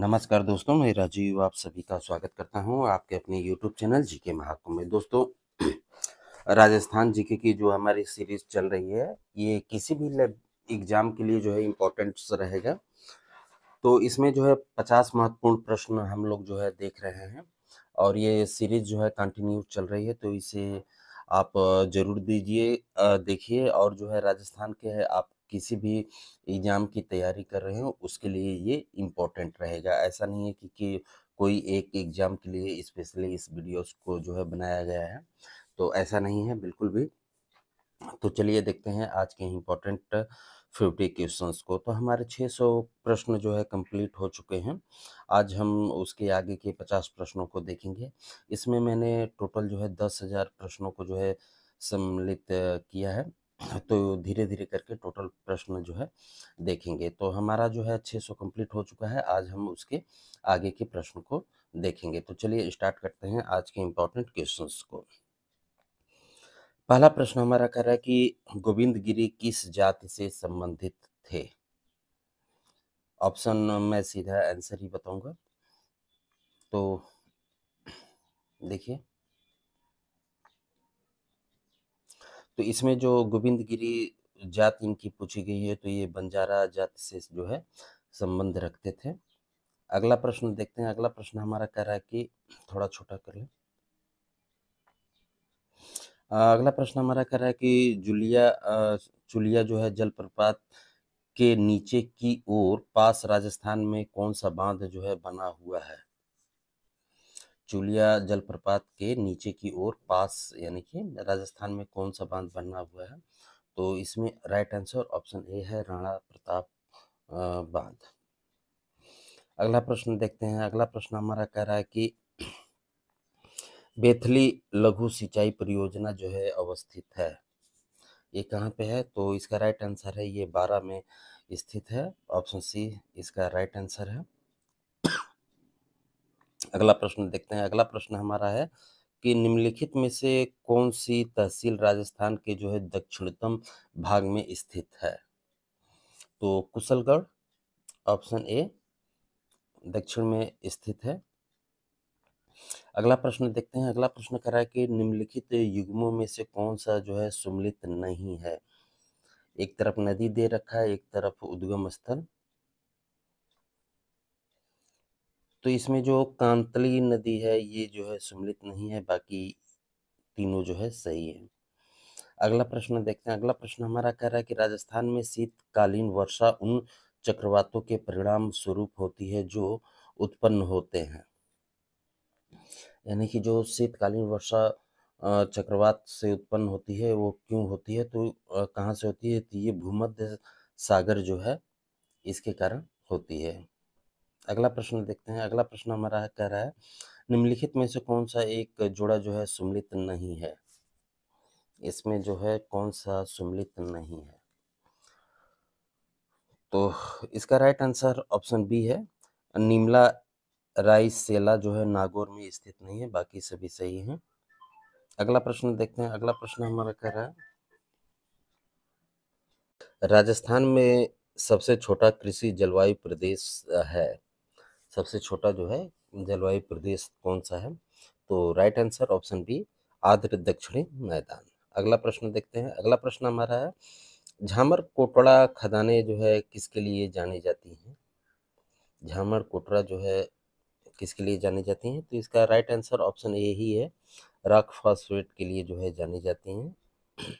नमस्कार दोस्तों मैं राजीव आप सभी का स्वागत करता हूं आपके अपने यूट्यूब चैनल जी के महाकुम में दोस्तों राजस्थान जीके की जो हमारी सीरीज चल रही है ये किसी भी एग्जाम के लिए जो है इम्पोर्टेंट्स रहेगा तो इसमें जो है पचास महत्वपूर्ण प्रश्न हम लोग जो है देख रहे हैं और ये सीरीज जो है कंटिन्यू चल रही है तो इसे आप जरूर दीजिए देखिए और जो है राजस्थान के है आप किसी भी एग्ज़ाम की तैयारी कर रहे हो उसके लिए ये इम्पोर्टेंट रहेगा ऐसा नहीं है कि, कि कोई एक एग्ज़ाम के लिए स्पेशली इस वीडियोस को जो है बनाया गया है तो ऐसा नहीं है बिल्कुल भी तो चलिए देखते हैं आज के इम्पोर्टेंट फिफ्टी क्वेश्चंस को तो हमारे 600 प्रश्न जो है कंप्लीट हो चुके हैं आज हम उसके आगे के 50 प्रश्नों को देखेंगे इसमें मैंने टोटल जो है दस हज़ार प्रश्नों को जो है सम्मिलित किया है हाँ, तो धीरे धीरे करके टोटल प्रश्न जो है देखेंगे तो हमारा जो है 600 कम्प्लीट हो चुका है आज हम उसके आगे के प्रश्न को देखेंगे तो चलिए स्टार्ट करते हैं आज के इम्पोर्टेंट क्वेश्चंस को पहला प्रश्न हमारा कर रहा है कि गोविंद गिरी किस जाति से संबंधित थे ऑप्शन मैं सीधा आंसर ही बताऊंगा तो देखिए तो इसमें जो गोविंद गिरी जाति इनकी पूछी गई है तो ये बंजारा जाति से जो है संबंध रखते थे अगला प्रश्न देखते हैं अगला प्रश्न हमारा कह रहा है कि थोड़ा छोटा कर लें अगला प्रश्न हमारा कह रहा है कि जुलिया चुलिया जो है जलप्रपात के नीचे की ओर पास राजस्थान में कौन सा बांध जो है बना हुआ है चुलिया जलप्रपात के नीचे की ओर पास यानी कि राजस्थान में कौन सा बांध बना हुआ है तो इसमें राइट आंसर ऑप्शन ए है राणा प्रताप बांध अगला प्रश्न देखते हैं अगला प्रश्न हमारा कह रहा है कि बेथली लघु सिंचाई परियोजना जो है अवस्थित है ये कहाँ पे है तो इसका राइट आंसर है ये बारह में स्थित है ऑप्शन सी इसका राइट आंसर है अगला प्रश्न देखते हैं अगला प्रश्न हमारा है कि निम्नलिखित में से कौन सी तहसील राजस्थान के जो है दक्षिणतम भाग में स्थित है तो कुशलगढ़ ऑप्शन ए दक्षिण में स्थित है अगला प्रश्न देखते हैं अगला प्रश्न कह रहा है कि निम्नलिखित युग्मों में से कौन सा जो है सुमिलित नहीं है एक तरफ नदी दे रखा है एक तरफ उद्गम स्थल तो इसमें जो कांतली नदी है ये जो है सम्मिलित नहीं है बाकी तीनों जो है सही है अगला प्रश्न देखते हैं अगला प्रश्न हमारा कह रहा है कि राजस्थान में शीतकालीन वर्षा उन चक्रवातों के परिणाम स्वरूप होती है जो उत्पन्न होते हैं यानी कि जो शीतकालीन वर्षा चक्रवात से उत्पन्न होती है वो क्यों होती है तो कहाँ से होती है तो ये भूमध्य सागर जो है इसके कारण होती है अगला प्रश्न देखते हैं अगला प्रश्न हमारा कह रहा है निम्नलिखित में से कौन सा एक जोड़ा जो है सुमिलित नहीं है इसमें जो है कौन सा सुमिलित नहीं है तो इसका राइट आंसर ऑप्शन बी है नीमला राइस सेला जो है नागौर में स्थित नहीं है बाकी सभी सही हैं अगला प्रश्न देखते हैं अगला प्रश्न हमारा कह रहा है राजस्थान में सबसे छोटा कृषि जलवायु प्रदेश है सबसे छोटा जो है जलवायु प्रदेश कौन सा है तो राइट आंसर ऑप्शन बी आद्र दक्षिणी मैदान अगला प्रश्न देखते हैं अगला प्रश्न हमारा है झामर कोटड़ा खदाने जो है किसके लिए जानी जाती हैं झामर कोटड़ा जो है किसके लिए जानी जाती हैं तो इसका राइट आंसर ऑप्शन ए ही है राख फॉस्फेट के लिए जो है जानी जाती हैं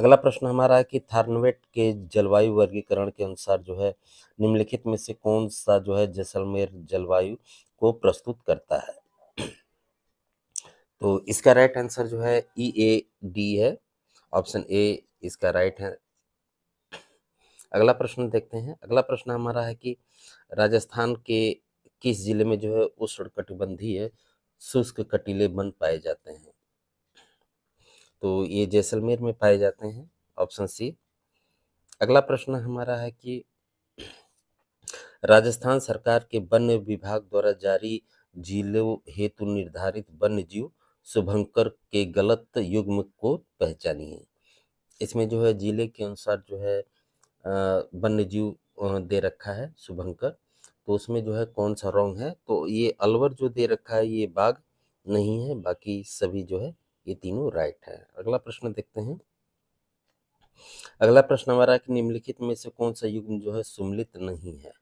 अगला प्रश्न हमारा है कि थार्नवेट के जलवायु वर्गीकरण के अनुसार जो है निम्नलिखित में से कौन सा जो है जैसलमेर जलवायु को प्रस्तुत करता है तो इसका राइट आंसर जो है ई ए डी है ऑप्शन ए इसका राइट है अगला प्रश्न देखते हैं अगला प्रश्न हमारा है कि राजस्थान के किस जिले में जो है उष्ण कटिबंधीय शुष्क कटीले बन पाए जाते हैं तो ये जैसलमेर में पाए जाते हैं ऑप्शन सी अगला प्रश्न हमारा है कि राजस्थान सरकार के वन्य विभाग द्वारा जारी जिलों हेतु निर्धारित वन्य जीव शुभंकर के गलत युग्म को पहचानिए इसमें जो है जिले के अनुसार जो है वन्य जीव दे रखा है शुभंकर तो उसमें जो है कौन सा रॉन्ग है तो ये अलवर जो दे रखा है ये बाघ नहीं है बाकी सभी जो है ये तीनों राइट है अगला प्रश्न देखते हैं अगला प्रश्न हमारा कि निम्नलिखित में से कौन सा युग्म जो है सुमिलित नहीं है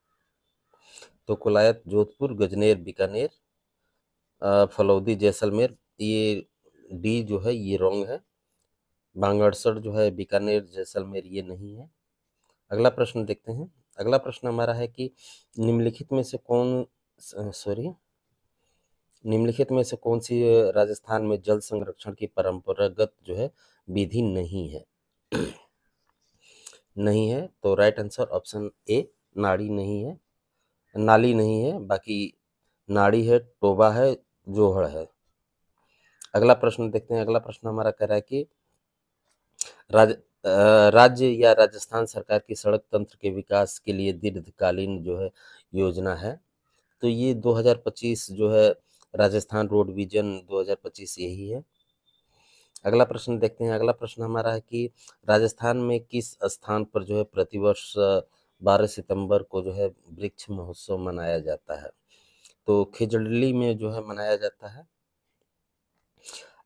तो कोलायत जोधपुर गजनेर बीकानेर फलौदी जैसलमेर ये डी जो है ये रॉन्ग है बांगड़सर जो है बीकानेर जैसलमेर ये नहीं है अगला प्रश्न देखते हैं अगला प्रश्न हमारा है कि निम्नलिखित में से कौन सॉरी निम्नलिखित में से कौन सी राजस्थान में जल संरक्षण की परंपरागत जो है विधि नहीं है नहीं है तो राइट आंसर ऑप्शन ए नाड़ी नहीं है नाली नहीं है बाकी नाड़ी है टोबा है जोहड़ है अगला प्रश्न देखते हैं अगला प्रश्न हमारा कह रहा है कि राज राज्य या राजस्थान सरकार की सड़क तंत्र के विकास के लिए दीर्घकालीन जो है योजना है तो ये 2025 जो है राजस्थान रोड विजन 2025 यही है अगला प्रश्न देखते हैं अगला प्रश्न हमारा है कि राजस्थान में किस स्थान पर जो है प्रतिवर्ष 12 सितंबर को जो है वृक्ष महोत्सव मनाया जाता है तो खिजड़ली में जो है मनाया जाता है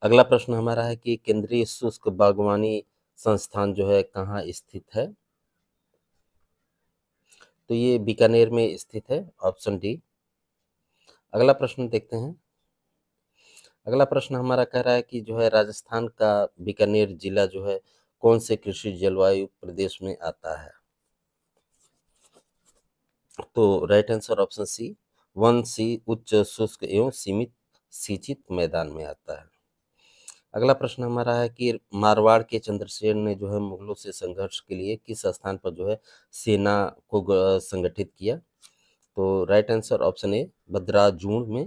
अगला प्रश्न हमारा है कि केंद्रीय शुष्क बागवानी संस्थान जो है कहाँ स्थित है तो ये बीकानेर में स्थित है ऑप्शन डी अगला प्रश्न देखते हैं अगला प्रश्न हमारा कह रहा है कि जो है राजस्थान का बीकानेर जिला जो है कौन से कृषि जलवायु प्रदेश में आता है तो right answer option C one C उच्च शुष्क एवं सीमित सिंचित मैदान में आता है अगला प्रश्न हमारा है कि मारवाड़ के चंद्रसेन ने जो है मुगलों से संघर्ष के लिए किस स्थान पर जो है सेना को संगठित किया तो राइट आंसर ऑप्शन ए जून में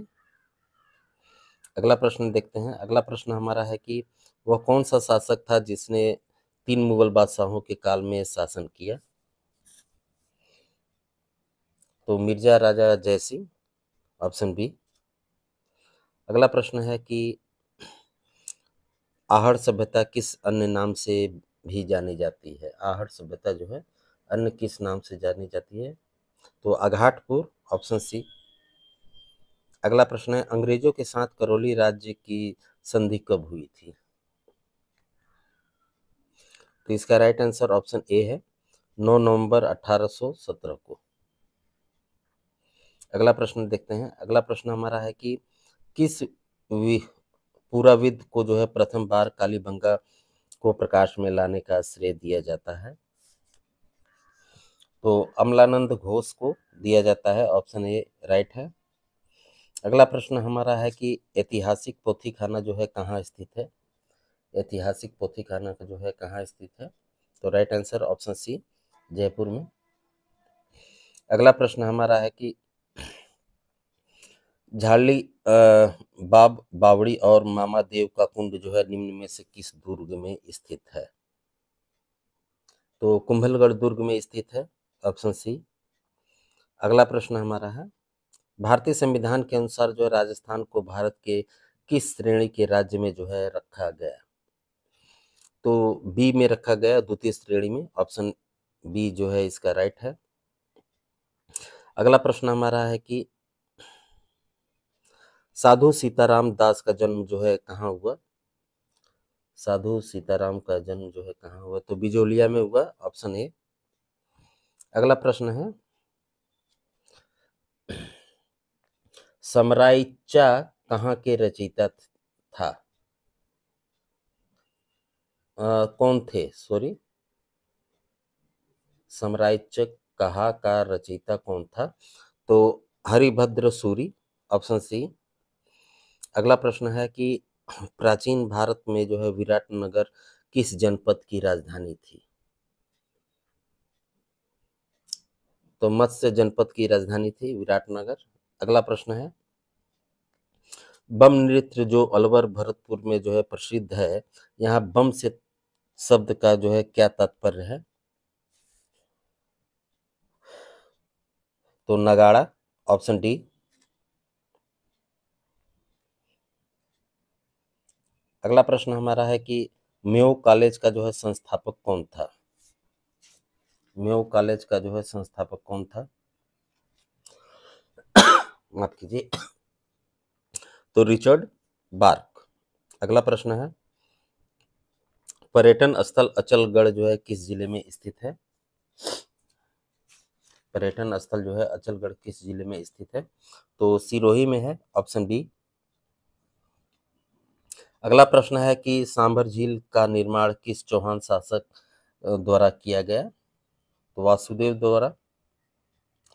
अगला प्रश्न देखते हैं अगला प्रश्न हमारा है कि वह कौन सा शासक था जिसने तीन मुगल बादशाहों के काल में शासन किया तो मिर्जा राजा जय ऑप्शन बी अगला प्रश्न है कि आहड़ सभ्यता किस अन्य नाम से भी जानी जाती है आहड़ सभ्यता जो है अन्य किस नाम से जानी जाती है तो आघाटपुर ऑप्शन सी अगला प्रश्न है अंग्रेजों के साथ करौली राज्य की संधि कब हुई थी तो इसका राइट आंसर ऑप्शन ए है 9 नवंबर 1817 को अगला प्रश्न देखते हैं अगला प्रश्न हमारा है कि किस पुराविद को जो है प्रथम बार कालीबंगा को प्रकाश में लाने का श्रेय दिया जाता है तो अमलानंद घोष को दिया जाता है ऑप्शन ए राइट है अगला प्रश्न हमारा है कि ऐतिहासिक पोथी खाना जो है कहाँ स्थित है ऐतिहासिक पोथी खाना का जो है कहाँ स्थित है तो right answer option C Jaipur में अगला प्रश्न हमारा है कि झाली बाब बावड़ी और मामा देव का कुंड जो है निम्न में से किस दुर्ग में स्थित है तो कुंभलगढ़ दुर्ग में स्थित है ऑप्शन सी अगला प्रश्न हमारा है भारतीय संविधान के अनुसार जो है राजस्थान को भारत के किस श्रेणी के राज्य में जो है रखा गया तो बी में रखा गया द्वितीय श्रेणी में ऑप्शन बी जो है इसका राइट है अगला प्रश्न हमारा है कि साधु सीताराम दास का जन्म जो है कहाँ हुआ साधु सीताराम का जन्म जो है कहाँ हुआ तो बिजोलिया में हुआ ऑप्शन ए अगला प्रश्न है समराइचा कहाँ के रचयिता था आ, कौन थे सॉरी समराइच कहा का रचयिता कौन था तो हरिभद्र सूरी ऑप्शन सी अगला प्रश्न है कि प्राचीन भारत में जो है विराट नगर किस जनपद की राजधानी थी तो मत्स्य जनपद की राजधानी थी विराटनगर अगला प्रश्न है बम नृत्य जो अलवर भरतपुर में जो है प्रसिद्ध है यहाँ बम से शब्द का जो है क्या तात्पर्य है तो नगाड़ा ऑप्शन डी अगला प्रश्न हमारा है कि मेो कॉलेज का जो है संस्थापक कौन था मेयो कॉलेज का जो है संस्थापक कौन था माफ कीजिए तो रिचर्ड बार्क अगला प्रश्न है पर्यटन स्थल अचलगढ़ जो है किस जिले में स्थित है पर्यटन स्थल जो है अचलगढ़ किस जिले में स्थित है तो सिरोही में है ऑप्शन बी अगला प्रश्न है कि सांभर झील का निर्माण किस चौहान शासक द्वारा किया गया तो वासुदेव द्वारा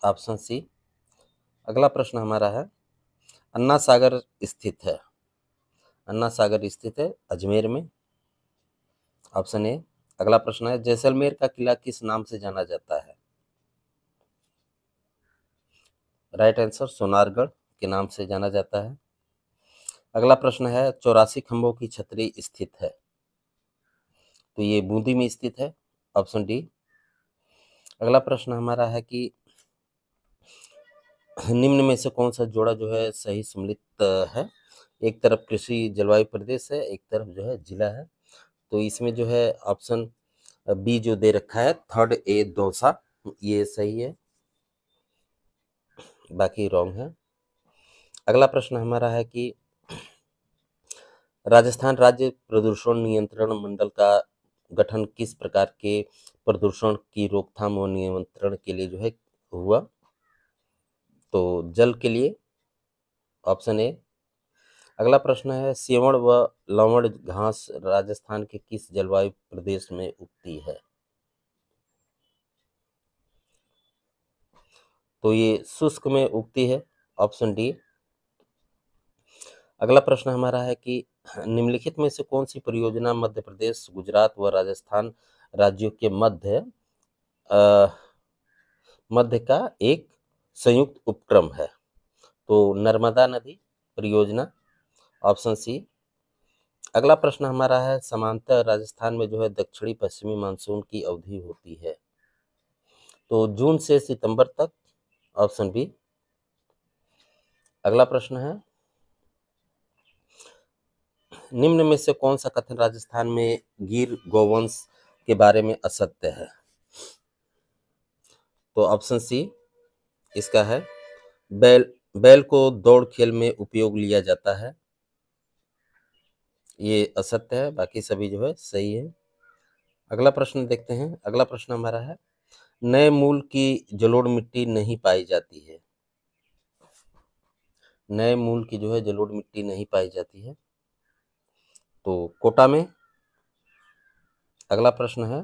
ऑप्शन सी अगला प्रश्न हमारा है अन्ना सागर स्थित है अन्ना सागर स्थित है अजमेर में ऑप्शन ए अगला प्रश्न है जैसलमेर का किला किस नाम से जाना जाता है राइट आंसर सोनारगढ़ के नाम से जाना जाता है अगला प्रश्न है चौरासी खंभों की छतरी स्थित है तो ये बूंदी में स्थित है ऑप्शन डी अगला प्रश्न हमारा है कि निम्न में से कौन सा जोड़ा जो है सही सम्मिलित है एक तरफ कृषि जलवायु प्रदेश है एक तरफ जो है जिला है तो इसमें जो है ऑप्शन बी जो दे रखा है थर्ड ए दौसा ये सही है बाकी रॉन्ग है अगला प्रश्न हमारा है कि राजस्थान राज्य प्रदूषण नियंत्रण मंडल का गठन किस प्रकार के प्रदूषण की रोकथाम और नियंत्रण के लिए जो है हुआ तो जल के लिए ऑप्शन ए अगला प्रश्न है सेवण व लवण घास राजस्थान के किस जलवायु प्रदेश में उगती है तो ये शुष्क में उगती है ऑप्शन डी अगला प्रश्न हमारा है कि निम्नलिखित में से कौन सी परियोजना मध्य प्रदेश गुजरात व राजस्थान राज्यों के मध्य मध्य का एक संयुक्त उपक्रम है तो नर्मदा नदी परियोजना ऑप्शन सी अगला प्रश्न हमारा है समांतर राजस्थान में जो है दक्षिणी पश्चिमी मानसून की अवधि होती है तो जून से सितंबर तक ऑप्शन बी अगला प्रश्न है निम्न में से कौन सा कथन राजस्थान में गिर गोवंश के बारे में असत्य है तो ऑप्शन सी इसका है बैल बैल को दौड़ खेल में उपयोग लिया जाता है ये असत्य है बाकी सभी जो है सही है अगला प्रश्न देखते हैं अगला प्रश्न हमारा है नए मूल की जलोड़ मिट्टी नहीं पाई जाती है नए मूल की जो है जलोड़ मिट्टी नहीं पाई जाती है तो कोटा में अगला प्रश्न है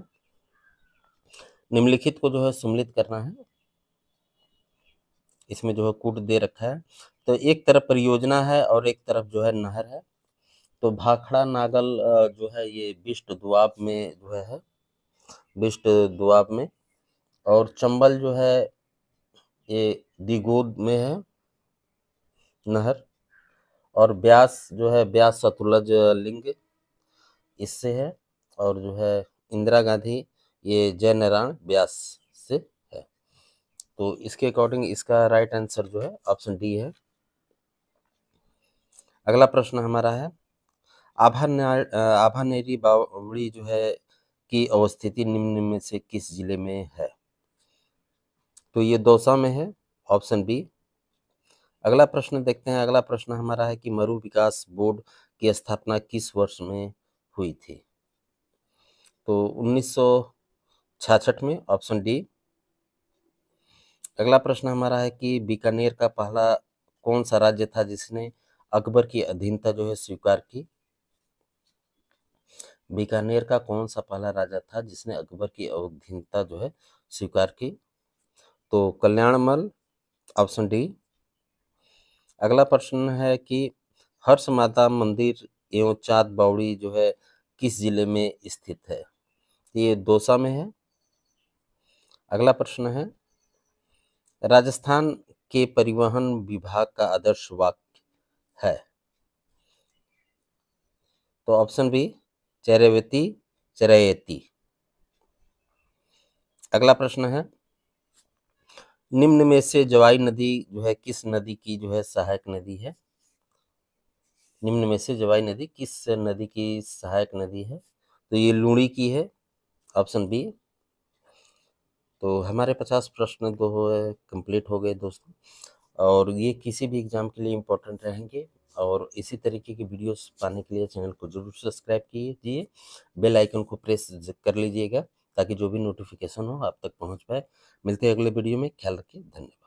निम्नलिखित को जो है सम्मिलित करना है इसमें जो है कूट दे रखा है तो एक तरफ परियोजना है और एक तरफ जो है नहर है तो भाखड़ा नागल जो है ये बिष्ट दुआब में जो है बिष्ट दुआब में और चंबल जो है ये दिगोद में है नहर और ब्यास जो है ब्यास सतुलज लिंग इससे है और जो है इंदिरा गांधी ये जय नारायण ब्यास से है तो इसके अकॉर्डिंग इसका राइट आंसर जो है ऑप्शन डी है अगला प्रश्न हमारा है आभा आभानेरी बावड़ी जो है की अवस्थिति निम्न में से किस जिले में है तो ये दौसा में है ऑप्शन बी अगला प्रश्न देखते हैं अगला प्रश्न हमारा है कि मरु विकास बोर्ड की स्थापना किस वर्ष में हुई थी तो उन्नीस में ऑप्शन डी अगला प्रश्न हमारा है कि बीकानेर का पहला कौन सा राज्य था जिसने अकबर की अधीनता जो है स्वीकार की बीकानेर का कौन सा पहला राजा था जिसने अकबर की अधीनता जो है स्वीकार की तो कल्याणमल ऑप्शन डी अगला प्रश्न है कि हर्ष माता मंदिर एवं चाँद बावड़ी जो है किस जिले में स्थित है ये दोसा में है अगला प्रश्न है राजस्थान के परिवहन विभाग का आदर्श वाक्य है तो ऑप्शन बी चरवती चरयती अगला प्रश्न है निम्न में से जवाई नदी जो है किस नदी की जो है सहायक नदी है निम्न में से जवाई नदी किस नदी की सहायक नदी है तो ये लूणी की है ऑप्शन बी तो हमारे पचास प्रश्न दो कंप्लीट हो गए दोस्तों और ये किसी भी एग्ज़ाम के लिए इम्पोर्टेंट रहेंगे और इसी तरीके की वीडियोस पाने के लिए चैनल को जरूर सब्सक्राइब कीजिए बेल आइकन को प्रेस कर लीजिएगा ताकि जो भी नोटिफिकेशन हो आप तक पहुँच पाए मिलते हैं अगले वीडियो में ख्याल रखिए धन्यवाद